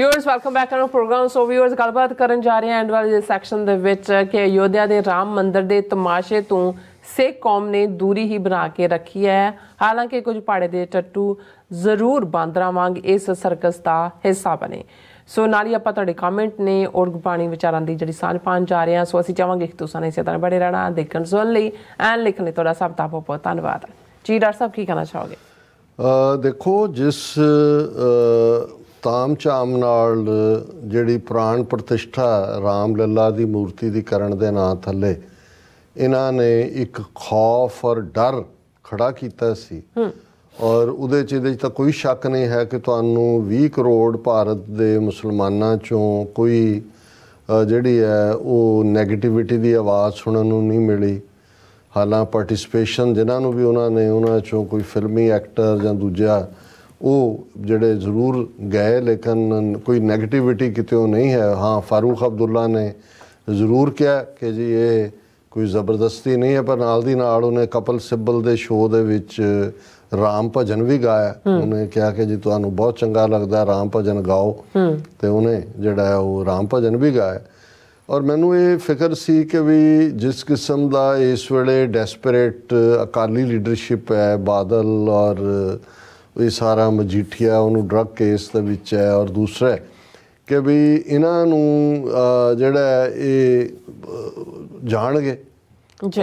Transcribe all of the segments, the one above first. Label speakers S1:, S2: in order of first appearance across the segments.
S1: Viewers welcome back to programme so viewers ਗੱਲਬਾਤ ਕਰਨ ਜਾ ਰਹੇ ਹਾਂ ਐਂਡ ਵਾਲੇ ਸੈਕਸ਼ਨ ਦੇ ਵਿੱਚ ਕਿ ਅਯੋਧਿਆ ਦੇ ਰਾਮ ਮੰਦਿਰ ਦੇ ਤਮਾਸ਼ੇ ਤੋਂ ਸੇ ਕੌਮ ਨੇ ਦੂਰੀ ਹੀ ਬਣਾ ਕੇ ਰੱਖੀ ਹੈ ਹਾਲਾਂਕਿ ਕੁਝ ਪਾੜੇ ਦੇ ਟੱਟੂ ਜ਼ਰੂਰ ਬਾਂਦਰਾ ਵਾਂਗ ਇਸ ਸਰਕਸ ਦਾ ਹਿੱਸਾ ਬਣੇ ਸੋ ਨਾਲ ਹੀ ਆਪਾਂ ਤੁਹਾਡੇ ਕਮੈਂਟ ਨੇ ਔਰ ਗੁਪਾਣੀ ਵਿਚਾਰਾਂ ਦੀ ਜਿਹੜੀ ਸਾਂਝ ਪਾਣ ਜਾ ਰਹੇ ਹਾਂ ਸੋ ਅਸੀਂ ਚਾਹਾਂਗੇ ਕਿ ਤੁਸੀਂ ਇਸੇ ਤਰ੍ਹਾਂ ਬੜੇ ਰਹਿਣਾ ਦੇਖਣ ਸੁਣ ਲਈ ਐਂ ਲਿਖਣ ਲਈ ਤੁਹਾਡਾ ਸਭ ਦਾ ਬਹੁਤ ਬਹੁਤ ਧੰਨਵਾਦ ਜੀ ਡਾਕਟਰ ਸਾਹਿਬ ਕੀ ਕਹਿਣਾ ਚਾਹੋਗੇ
S2: ਅ ਦੇਖੋ ਜਿਸ ਚਾਮ ਨਾਲ ਜਿਹੜੀ ਪ੍ਰਾਣ ਪ੍ਰਤਿਸ਼ਠਾ ਰਾਮ ਲੱਲਾ ਦੀ ਮੂਰਤੀ ਦੀ ਕਰਨ ਦੇ ਨਾਂ ਥੱਲੇ ਇਹਨਾਂ ਨੇ ਇੱਕ ਖੌਫ ਔਰ ਡਰ ਖੜਾ ਕੀਤਾ ਸੀ ਔਰ ਉਹਦੇ ਚ ਇਹਦੇ ਚ ਤਾਂ ਕੋਈ ਸ਼ੱਕ ਨਹੀਂ ਹੈ ਕਿ ਤੁਹਾਨੂੰ 20 ਕਰੋੜ ਭਾਰਤ ਦੇ ਮੁਸਲਮਾਨਾਂ ਚੋਂ ਕੋਈ ਜਿਹੜੀ ਹੈ ਉਹ 네ਗੇਟਿਵਿਟੀ ਦੀ ਆਵਾਜ਼ ਸੁਣਨ ਨੂੰ ਨਹੀਂ ਮਿਲੀ ਹਾਲਾਂ ਪਾਰਟਿਸਪੇਸ਼ਨ ਜਿਨ੍ਹਾਂ ਨੂੰ ਵੀ ਉਹਨਾਂ ਨੇ ਉਹਨਾਂ ਚੋਂ ਕੋਈ ਫਿਲਮੀ ਐਕਟਰ ਜਾਂ ਦੂਜਾ ਉਹ ਜਿਹੜੇ ਜ਼ਰੂਰ ਗਏ ਲੇਕਿਨ ਕੋਈ ਨੈਗੇਟਿਵਿਟੀ ਕਿਤੇ ਉਹ ਨਹੀਂ ਹੈ ਹਾਂ ਫਾਰੂਖ ਅਬਦੁੱਲਾ ਨੇ ਜ਼ਰੂਰ ਕਿਹਾ ਕਿ ਜੀ ਇਹ ਕੋਈ ਜ਼ਬਰਦਸਤੀ ਨਹੀਂ ਹੈ ਪਰ ਨਾਲ ਦੀ ਨਾਲ ਉਹਨੇ ਕਪਲ ਸਿੱਬਲ ਦੇ ਸ਼ੋਅ ਦੇ ਵਿੱਚ ਰਾਮ ਭਜਨ ਵੀ ਗਾਇਆ ਉਹਨੇ ਕਿਹਾ ਕਿ ਜੀ ਤੁਹਾਨੂੰ ਬਹੁਤ ਚੰਗਾ ਲੱਗਦਾ ਰਾਮ ਭਜਨ ਗਾਓ ਤੇ ਉਹਨੇ ਜਿਹੜਾ ਉਹ ਰਾਮ ਭਜਨ ਵੀ ਗਾਇਆ ਔਰ ਮੈਨੂੰ ਇਹ ਫਿਕਰ ਸੀ ਕਿ ਵੀ ਜਿਸ ਕਿਸਮ ਦਾ ਇਸ ਵੇਲੇ ਡੈਸਪਰੇਟ ਅਕਾਲੀ ਲੀਡਰਸ਼ਿਪ ਹੈ ਬਾਦਲ ਔਰ ਇਹ ਸਾਰਾ ਮਜੀਠੀਆ ਉਹਨੂੰ ਡਰੱਗ ਕੇਸ ਦੇ ਵਿੱਚ ਹੈ ਔਰ ਦੂਸਰਾ ਕਿ ਵੀ ਇਹਨਾਂ ਨੂੰ ਜਿਹੜਾ ਇਹ ਜਾਣਗੇ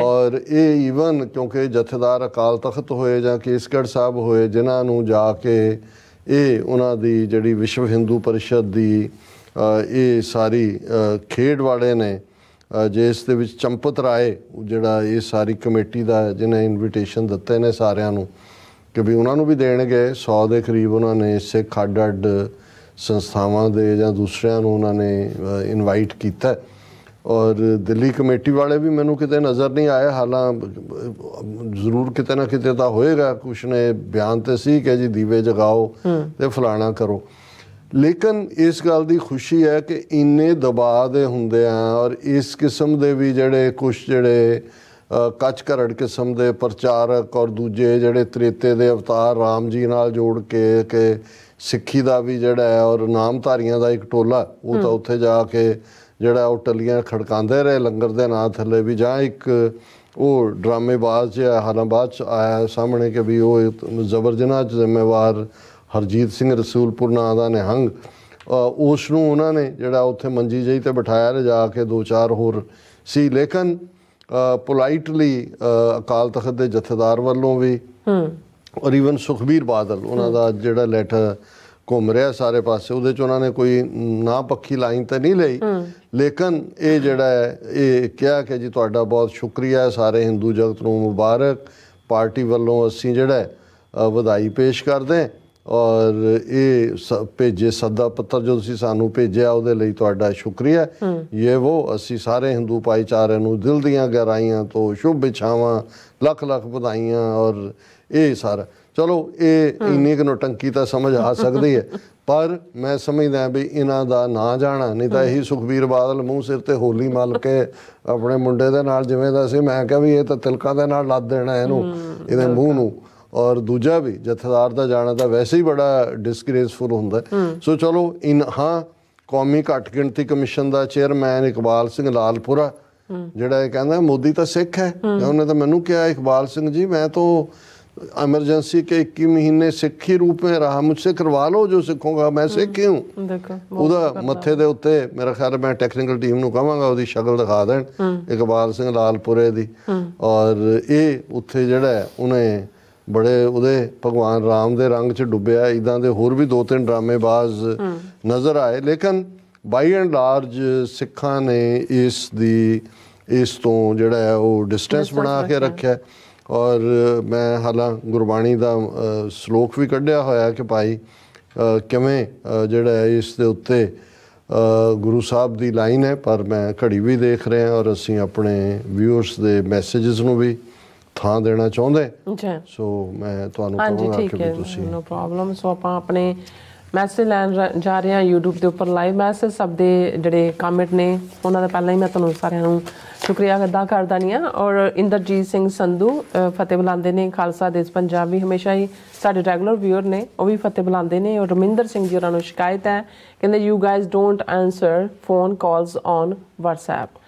S2: ਔਰ ਇਹ ਈਵਨ ਕਿਉਂਕਿ ਜਥੇਦਾਰ ਅਕਾਲ ਤਖਤ ਹੋਏ ਜਾਂ ਕੇਸਗੜ ਸਾਹਿਬ ਹੋਏ ਜਿਨ੍ਹਾਂ ਨੂੰ ਜਾ ਕੇ ਇਹ ਉਹਨਾਂ ਦੀ ਜਿਹੜੀ ਵਿਸ਼ਵ ਹਿੰਦੂ ਪਰਿਸ਼ਦ ਦੀ ਇਹ ਸਾਰੀ ਖੇਡ ਵਾਲੇ ਨੇ ਜਿਸ ਦੇ ਵਿੱਚ ਚੰਪਤ ਰਾਏ ਜਿਹੜਾ ਇਹ ਸਾਰੀ ਕਮੇਟੀ ਦਾ ਜਿਹਨੇ ਇਨਵੀਟੇਸ਼ਨ ਦਿੱਤੇ ਨੇ ਸਾਰਿਆਂ ਨੂੰ ਕਿ ਵੀ ਉਹਨਾਂ ਨੂੰ ਵੀ ਦੇਣਗੇ 100 ਦੇ ਕਰੀਬ ਉਹਨਾਂ ਨੇ ਸਿੱਖ ਅੱਡ-ਅੱਡ ਸੰਸਥਾਵਾਂ ਦੇ ਜਾਂ ਦੂਸਰਿਆਂ ਨੂੰ ਉਹਨਾਂ ਨੇ ਇਨਵਾਈਟ ਕੀਤਾ ਔਰ ਦਿੱਲੀ ਕਮੇਟੀ ਵਾਲੇ ਵੀ ਮੈਨੂੰ ਕਿਤੇ ਨਜ਼ਰ ਨਹੀਂ ਆਏ ਹਾਲਾਂ ਜ਼ਰੂਰ ਕਿਤੇ ਨਾ ਕਿਤੇ ਤਾਂ ਹੋਏਗਾ ਕੁਛ ਨੇ ਬਿਆਨ ਤੇ ਸੀ ਕਿ ਜੀ ਦੀਵੇ ਜਗਾਓ ਤੇ ਫਲਾਣਾ ਕਰੋ ਲੇਕਿਨ ਇਸ ਗੱਲ ਦੀ ਖੁਸ਼ੀ ਹੈ ਕਿ ਇੰਨੇ ਦਬਾਅ ਦੇ ਹੁੰਦੇ ਆ ਔਰ ਇਸ ਕਿਸਮ ਦੇ ਵੀ ਜਿਹੜੇ ਕੁਝ ਜਿਹੜੇ ਕੱਚ ਘਰੜ ਕਿਸਮ ਦੇ ਪ੍ਰਚਾਰਕ ਔਰ ਦੂਜੇ ਜਿਹੜੇ ਤ੍ਰੇਤੇ ਦੇ ਅਵਤਾਰ RAM ਜੀ ਨਾਲ ਜੋੜ ਕੇ ਕਿ ਸਿੱਖੀ ਦਾ ਵੀ ਜਿਹੜਾ ਹੈ ਔਰ ਨਾਮਧਾਰੀਆਂ ਦਾ ਇੱਕ ਟੋਲਾ ਉਹ ਤਾਂ ਉੱਥੇ ਜਾ ਕੇ ਜਿਹੜਾ ਉਹ ਟੱਲੀਆਂ ਖੜਕਾਉਂਦੇ ਰਹੇ ਲੰਗਰ ਦੇ ਨਾਂ ਥੱਲੇ ਵੀ ਜਾਂ ਇੱਕ ਉਹ ਡਰਾਮੇਬਾਜ਼ ਜਿਹਾ ਹਾਲਾਂਬਾਦ ਚ ਆਇਆ ਸਾਹਮਣੇ ਕਿ ਵੀ ਉਹ ਜ਼ਬਰਜਨਾ ਚ ਜ਼ਿੰਮੇਵਾਰ ਹਰਜੀਤ ਸਿੰਘ ਰਸੂਲਪੁਰ ਨਾਂ ਦਾ ਨਿਹੰਗ ਉਸ ਨੂੰ ਉਹਨਾਂ ਨੇ ਜਿਹੜਾ ਉੱਥੇ ਮੰਜੀ ਜਈ ਤੇ ਬਿਠਾਇਆ ਜਾ ਕੇ ਦੋ ਚਾਰ ਹੋਰ ਸੀ ਲੇਕਿਨ ਪੋਲਾਈਟਲੀ ਅਕਾਲ ਤਖਤ ਦੇ ਜਥੇਦਾਰ ਵੱਲੋਂ ਵੀ ਹੂੰ ਔਰ ਇਵਨ ਸੁਖਬੀਰ ਬਾਦਲ ਉਹਨਾਂ ਦਾ ਜਿਹੜਾ ਲੈਟਰ ਘੁੰਮ ਰਿਹਾ ਸਾਰੇ ਪਾਸੇ ਉਹਦੇ ਚ ਉਹਨਾਂ ਨੇ ਕੋਈ ਨਾ ਪੱਕੀ ਲਾਈਨ ਤਾਂ ਨਹੀਂ ਲਈ ਲੇਕਿਨ ਇਹ ਜਿਹੜਾ ਹੈ ਇਹ ਕਿਹਾ ਕਿ ਜੀ ਤੁਹਾਡਾ ਬਹੁਤ ਸ਼ੁਕਰੀਆ ਹੈ ਸਾਰੇ ਹਿੰਦੂ ਜਗਤ ਨੂੰ ਮੁਬਾਰਕ ਪਾਰਟੀ ਵੱਲੋਂ ਅਸੀਂ ਜਿਹੜਾ ਵਧਾਈ ਪੇਸ਼ ਕਰਦੇ ਹਾਂ ਔਰ ਇਹ ਭੇਜੇ ਸੱਦਾ ਪੱਤਰ ਜੋ ਤੁਸੀਂ ਸਾਨੂੰ ਭੇਜਿਆ ਉਹਦੇ ਲਈ ਤੁਹਾਡਾ ਸ਼ੁਕਰੀਆ ਇਹ ਉਹ ਅਸੀਂ ਸਾਰੇ ਹਿੰਦੂ ਭਾਈਚਾਰੇ ਨੂੰ ਦਿਲ ਦੀਆਂ ਗਹਿਰਾਈਆਂ ਤੋਂ ਸ਼ੁਭ ਇਛਾਵਾਂ ਲੱਖ ਲੱਖ ਵਧਾਈਆਂ ਔਰ ਇਹ ਸਾਰਾ ਚਲੋ ਇਹ ਇੰਨੀ ਕਿ ਨਟੰਕੀ ਤਾਂ ਸਮਝ ਆ ਸਕਦੀ ਹੈ ਪਰ ਮੈਂ ਸਮਝਦਾ ਵੀ ਇਹਨਾਂ ਦਾ ਨਾ ਜਾਣਾ ਨਹੀਂ ਤਾਂ ਇਹੀ ਸੁਖਬੀਰ ਬਾਦਲ ਮੂੰਹ ਸਿਰ ਤੇ ਹੋਲੀ ਮਲ ਕੇ ਆਪਣੇ ਮੁੰਡੇ ਦੇ ਨਾਲ ਜਿਵੇਂ ਦਾ ਸੀ ਮੈਂ ਕਿਹਾ ਵੀ ਇਹ ਤਾਂ ਤਿਲਕਾਂ ਦੇ ਨਾਲ ਲੱਦ ਦੇਣਾ ਇਹਨੂੰ ਇਹਦੇ ਮੂੰਹ ਨੂੰ ਔਰ ਦੂਜਾ ਵੀ ਜਥੇਦਾਰ ਦਾ ਜਾਣਾ ਤਾਂ ਵੈਸੇ ਹੀ ਬੜਾ ਡਿਸਗ੍ਰੇਸਫੁਲ ਹੁੰਦਾ ਸੋ ਚਲੋ ਇਨ ਹਾਂ ਕੌਮੀ ਘੱਟ ਗਿਣਤੀ ਕਮਿਸ਼ਨ ਦਾ ਚੇਅਰਮੈਨ ਇਕਬਾਲ ਸਿੰਘ ਲਾਲਪੁਰਾ ਜਿਹੜਾ ਇਹ ਕਹਿੰਦਾ ਮੋਦੀ ਤਾਂ ਸਿੱਖ ਹੈ ਉਹਨੇ ਤਾਂ ਮੈਨੂੰ ਕਿਹਾ ਇਕਬਾਲ ਸਿੰਘ ਜੀ ਮੈਂ ਤਾਂ ਐਮਰਜੈਂਸੀ ਕੇ 21 ਮਹੀਨੇ ਸਿੱਖੀ ਰੂਪ ਵਿੱਚ ਰਹਾ ਮੁਝਸੇ ਕਰਵਾ ਲਓ ਜੋ ਸਿੱਖੂਗਾ ਮੈਂ ਸਿੱਖ ਹੀ ਹੂੰ ਉਹਦਾ ਮੱਥੇ ਦੇ ਉੱਤੇ ਮੇਰਾ ਖਿਆਲ ਮੈਂ ਟੈਕਨੀਕਲ ਟੀਮ ਨੂੰ ਕਹਾਂਗਾ ਉਹਦੀ ਸ਼ਕਲ ਦਿਖਾ ਦੇਣ ਇਕਬਾਲ ਸਿੰਘ ਲਾਲਪੁਰੇ ਦੀ ਔਰ ਇਹ ਉੱਥੇ ਜਿਹੜਾ ਉਹਨੇ ਬੜੇ ਉਹਦੇ ਭਗਵਾਨ ਰਾਮ ਦੇ ਰੰਗ 'ਚ ਡੁੱਬਿਆ ਇਦਾਂ ਦੇ ਹੋਰ ਵੀ ਦੋ ਤਿੰਨ ਡਰਾਮੇਬਾਜ਼ ਨਜ਼ਰ ਆਏ ਲੇਕਿਨ ਬਾਈ ਐਂਡ ਲਾਰਜ ਸਿੱਖਾਂ ਨੇ ਇਸ ਦੀ ਇਸ ਤੋਂ ਜਿਹੜਾ ਹੈ ਉਹ ਡਿਸਟੈਂਸ ਬਣਾ ਕੇ ਰੱਖਿਆ ਔਰ ਮੈਂ ਹਾਲਾਂ ਗੁਰਬਾਣੀ ਦਾ ਸ਼ਲੋਕ ਵੀ ਕੱਢਿਆ ਹੋਇਆ ਕਿ ਭਾਈ ਕਿਵੇਂ ਜਿਹੜਾ ਇਸ ਦੇ ਉੱਤੇ ਗੁਰੂ ਸਾਹਿਬ ਦੀ ਲਾਈਨ ਹੈ ਪਰ ਮੈਂ ਘੜੀ ਵੀ ਦੇਖ ਰਿਹਾ ਔਰ ਅਸੀਂ ਆਪਣੇ ਵਿਊਅਰਸ ਦੇ ਮੈਸੇजेस ਨੂੰ ਵੀ ਥਾਂ ਦੇਣਾ ਚਾਹੁੰਦੇ ਜੀ ਸੋ ਮੈਂ ਤੁਹਾਨੂੰ ਕਹਾਂਗਾ ਕਿ ਤੁਸੀਂ ਨੋ
S1: ਪ੍ਰੋਬਲਮ ਸੋ ਆਪਾਂ ਆਪਣੇ ਮੈਸੇਜ ਲੈਣ ਜਾ ਰਹੇ ਹਾਂ YouTube ਦੇ ਉੱਪਰ ਲਾਈਵ ਮੈਸੇਜ ਸਭ ਦੇ ਜਿਹੜੇ ਕਮੈਂਟ ਨੇ ਉਹਨਾਂ ਦਾ ਪਹਿਲਾਂ ਹੀ ਮੈਂ ਤੁਹਾਨੂੰ ਸਾਰਿਆਂ ਨੂੰ ਸ਼ੁਕਰੀਆ ਅਦਾ ਕਰਦਾ ਨਹੀਂ ਆ ਔਰ ਇੰਦਰਜੀਤ ਸਿੰਘ ਸੰਧੂ ਫਤਿਹ ਬੁਲਾਉਂਦੇ ਨੇ ਖਾਲਸਾ ਦੇਸ ਪੰਜਾਬ ਵੀ ਹਮੇਸ਼ਾ ਹੀ ਸਾਡੇ ਰੈਗੂਲਰ ਵੀਅਰ ਨੇ ਉਹ ਵੀ ਫਤਿਹ ਬੁਲਾਉਂਦੇ ਨੇ ਔਰ ਰਮਿੰਦਰ ਸਿੰਘ ਜੀ ਉਹਨਾਂ ਨੂੰ ਸ਼ਿਕਾਇਤ ਹੈ ਕਹਿੰਦੇ you guys don't answer phone calls on WhatsApp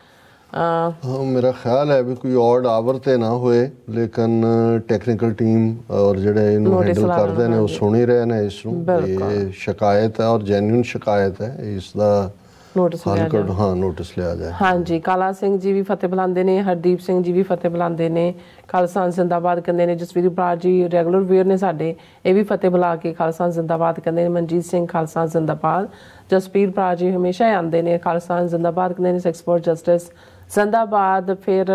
S2: ਹਾਂ ਮੇਰਾ ਖਿਆਲ ਹੈ ਵੀ ਕੋਈ और ਆਵਰ ਤੇ ਨਾ ਹੋਏ ਲੇਕਿਨ ਟੈਕਨੀਕਲ ਟੀਮ ਔਰ ਜਿਹੜੇ ਇਹਨੂੰ ਹੈਂਡਲ ਕਰਦੇ ਨੇ ਉਹ ਸੁਣ ਹੀ ਰਹੇ ਨੇ ਇਸ ਨੂੰ ਇਹ ਸ਼ਿਕਾਇਤ ਹੈ ਔਰ ਜੈਨੂਇਨ ਸ਼ਿਕਾਇਤ ਹੈ ਇਸ ਦਾ
S1: ਨੋਟਿਸ ਲਿਆ ਜਾਏ
S2: ਹਾਂ ਨੋਟਿਸ ਲਿਆ ਜਾਏ
S1: ਹਾਂਜੀ ਕਾਲਾ ਸਿੰਘ ਜੀ ਵੀ ਫਤਿਹ ਬੁਲਾਉਂਦੇ ਨੇ ਹਰਦੀਪ ਸਿੰਘ ਜੀ ਵੀ ਫਤਿਹ ਬੁਲਾਉਂਦੇ ਨੇ ਖਾਲਸਾਨ ਜ਼ਿੰਦਾਬਾਦ ਕਹਿੰਦੇ ਨੇ ਜਸਵੀਰ ਬਰਾੜ ਜੀ ਰੈਗੂਲਰ ਵੀਅਰ ਨੇ ਸਾਡੇ ਇਹ ਵੀ ਫਤਿਹ ਬੁਲਾ ਕੇ ਖਾਲਸਾਨ ਜ਼ਿੰਦਾਬਾਦ ਕਹਿੰਦੇ ਨੇ ਮਨਜੀਤ ਸਿੰਘ ਖਾਲਸਾਨ ਜ਼ਿੰਦਾਬਾਦ ਜਸਵੀਰ ਬਰਾੜ ਜੀ ਹਮੇਸ਼ਾ ਆਉਂਦੇ ਨੇ ਖਾਲਸਾਨ ਜ਼ਿੰਦਾਬਾਦ ਕਹਿੰਦੇ ਨੇ ਸੈਕਸਪੋਰਟ ਜਸਟਿਸ ਸੰਦਾਬਾਦ ਫਿਰ